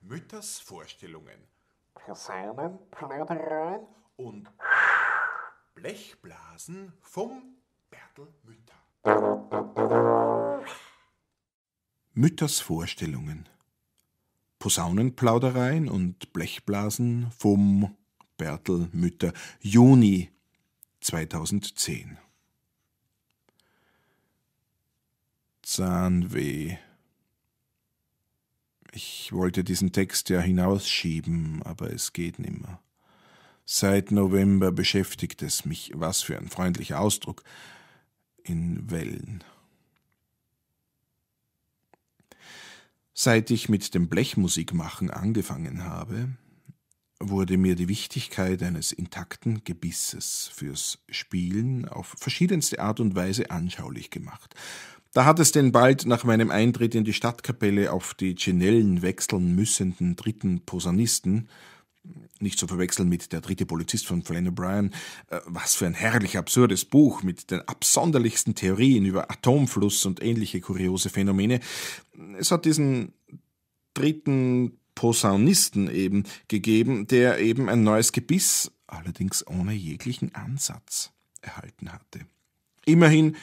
Mütters Vorstellungen. Personenplaudereien und Blechblasen vom Bertel Mütter. Mütters Vorstellungen. Posaunenplaudereien und Blechblasen vom Bertel Mütter. Juni 2010. Zahnweh ich wollte diesen Text ja hinausschieben, aber es geht nimmer. Seit November beschäftigt es mich, was für ein freundlicher Ausdruck, in Wellen. Seit ich mit dem Blechmusikmachen angefangen habe, wurde mir die Wichtigkeit eines intakten Gebisses fürs Spielen auf verschiedenste Art und Weise anschaulich gemacht. Da hat es den bald nach meinem Eintritt in die Stadtkapelle auf die Genellen wechseln müssenden dritten Posaunisten, nicht zu verwechseln mit Der dritte Polizist von Flann O'Brien, äh, was für ein herrlich absurdes Buch mit den absonderlichsten Theorien über Atomfluss und ähnliche kuriose Phänomene. Es hat diesen dritten Posaunisten eben gegeben, der eben ein neues Gebiss, allerdings ohne jeglichen Ansatz, erhalten hatte. Immerhin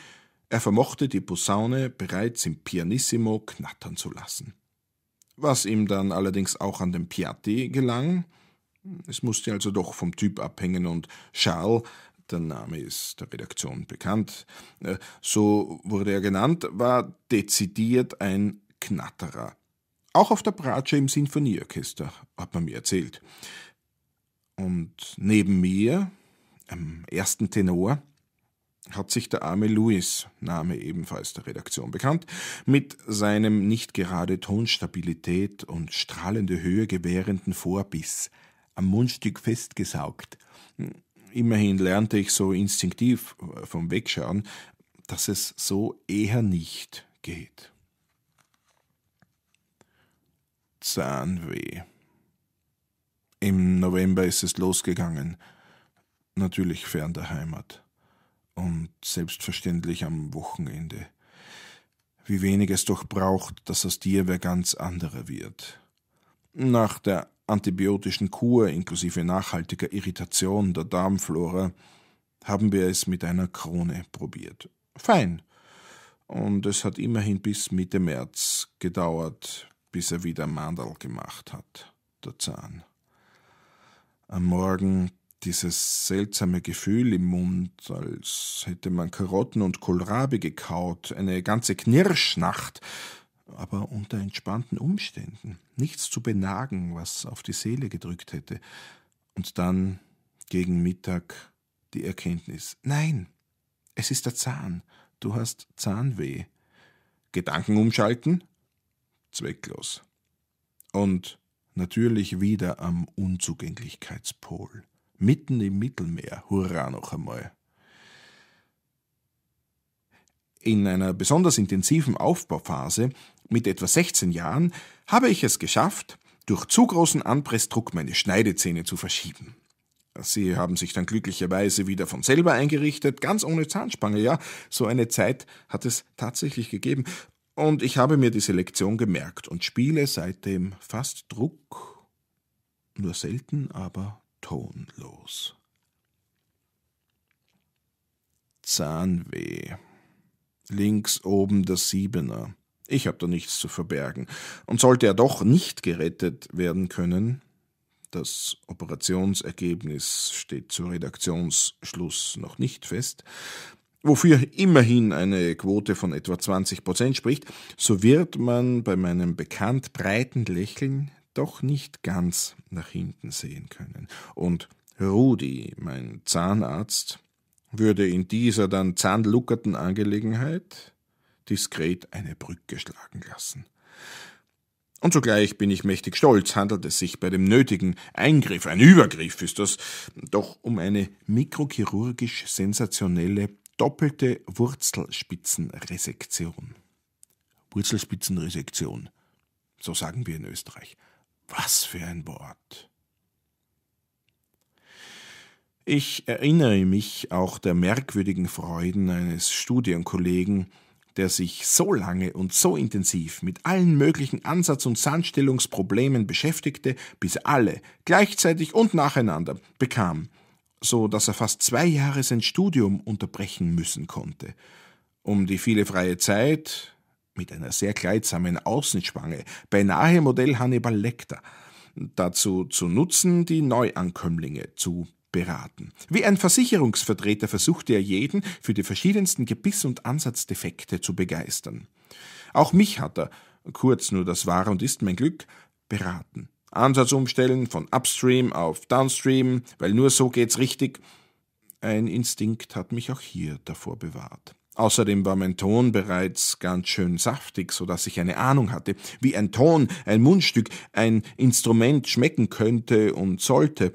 er vermochte die Posaune bereits im Pianissimo knattern zu lassen. Was ihm dann allerdings auch an dem Piatti gelang, es musste also doch vom Typ abhängen und Charles, der Name ist der Redaktion bekannt, äh, so wurde er genannt, war dezidiert ein Knatterer. Auch auf der Bratsche im Sinfonieorchester, hat man mir erzählt. Und neben mir, am ersten Tenor, hat sich der arme Louis, Name ebenfalls der Redaktion bekannt, mit seinem nicht gerade Tonstabilität und strahlende Höhe gewährenden Vorbiss am Mundstück festgesaugt. Immerhin lernte ich so instinktiv äh, vom Wegschauen, dass es so eher nicht geht. Zahnweh. Im November ist es losgegangen, natürlich fern der Heimat und selbstverständlich am Wochenende. Wie wenig es doch braucht, dass aus dir wer ganz anderer wird. Nach der antibiotischen Kur inklusive nachhaltiger Irritation der Darmflora haben wir es mit einer Krone probiert. Fein. Und es hat immerhin bis Mitte März gedauert, bis er wieder Mandel gemacht hat, der Zahn. Am Morgen dieses seltsame Gefühl im Mund, als hätte man Karotten und Kohlrabi gekaut, eine ganze Knirschnacht, aber unter entspannten Umständen, nichts zu benagen, was auf die Seele gedrückt hätte. Und dann gegen Mittag die Erkenntnis. Nein, es ist der Zahn. Du hast Zahnweh. Gedanken umschalten? Zwecklos. Und natürlich wieder am Unzugänglichkeitspol mitten im Mittelmeer. Hurra noch einmal. In einer besonders intensiven Aufbauphase mit etwa 16 Jahren habe ich es geschafft, durch zu großen Anpressdruck meine Schneidezähne zu verschieben. Sie haben sich dann glücklicherweise wieder von selber eingerichtet, ganz ohne Zahnspange, ja, so eine Zeit hat es tatsächlich gegeben. Und ich habe mir diese Lektion gemerkt und spiele seitdem fast Druck, nur selten, aber tonlos. Zahnweh. Links oben der Siebener. Ich habe da nichts zu verbergen. Und sollte er doch nicht gerettet werden können, das Operationsergebnis steht zu Redaktionsschluss noch nicht fest, wofür immerhin eine Quote von etwa 20 Prozent spricht, so wird man bei meinem bekannt breiten Lächeln doch nicht ganz nach hinten sehen können. Und Rudi, mein Zahnarzt, würde in dieser dann zahnluckerten Angelegenheit diskret eine Brücke schlagen lassen. Und zugleich bin ich mächtig stolz, handelt es sich bei dem nötigen Eingriff, ein Übergriff ist das, doch um eine mikrochirurgisch sensationelle doppelte Wurzelspitzenresektion. Wurzelspitzenresektion, so sagen wir in Österreich. Was für ein Wort. Ich erinnere mich auch der merkwürdigen Freuden eines Studienkollegen, der sich so lange und so intensiv mit allen möglichen Ansatz- und Sandstellungsproblemen beschäftigte, bis er alle gleichzeitig und nacheinander bekam, so dass er fast zwei Jahre sein Studium unterbrechen müssen konnte. Um die viele freie Zeit, mit einer sehr kleidsamen Außenspange, beinahe Modell Hannibal Lecter, dazu zu nutzen, die Neuankömmlinge zu beraten. Wie ein Versicherungsvertreter versuchte er jeden für die verschiedensten Gebiss- und Ansatzdefekte zu begeistern. Auch mich hat er, kurz nur das war und ist mein Glück, beraten. Ansatz umstellen von Upstream auf Downstream, weil nur so geht's richtig. Ein Instinkt hat mich auch hier davor bewahrt. Außerdem war mein Ton bereits ganz schön saftig, so dass ich eine Ahnung hatte, wie ein Ton, ein Mundstück, ein Instrument schmecken könnte und sollte,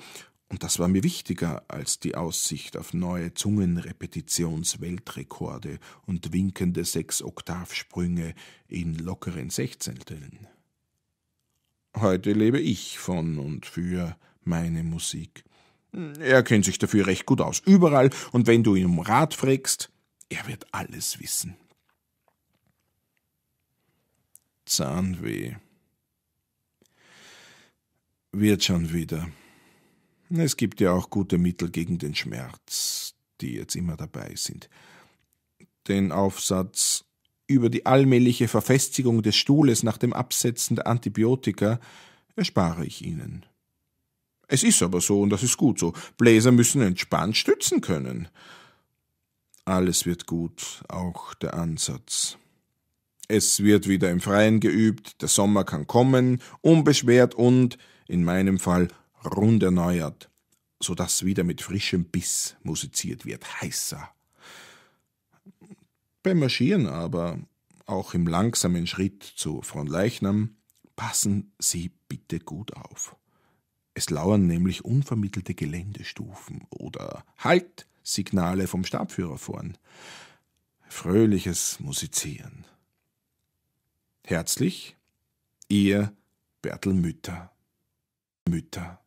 und das war mir wichtiger als die Aussicht auf neue Zungenrepetitionsweltrekorde und winkende sechs oktav in lockeren Sechzehnteln. Heute lebe ich von und für meine Musik. Er kennt sich dafür recht gut aus, überall, und wenn du ihn um Rat frägst, er wird alles wissen. Zahnweh. Wird schon wieder. Es gibt ja auch gute Mittel gegen den Schmerz, die jetzt immer dabei sind. Den Aufsatz über die allmähliche Verfestigung des Stuhles nach dem Absetzen der Antibiotika erspare ich Ihnen. Es ist aber so und das ist gut so. Bläser müssen entspannt stützen können. Alles wird gut, auch der Ansatz. Es wird wieder im Freien geübt, der Sommer kann kommen, unbeschwert und, in meinem Fall, rund erneuert, sodass wieder mit frischem Biss musiziert wird, heißer. Beim Marschieren aber, auch im langsamen Schritt zu von Leichnam, passen Sie bitte gut auf. Es lauern nämlich unvermittelte Geländestufen oder Halt, Signale vom Stabführer vorn. Fröhliches Musizieren. Herzlich, ihr Bertel Mütter. Mütter.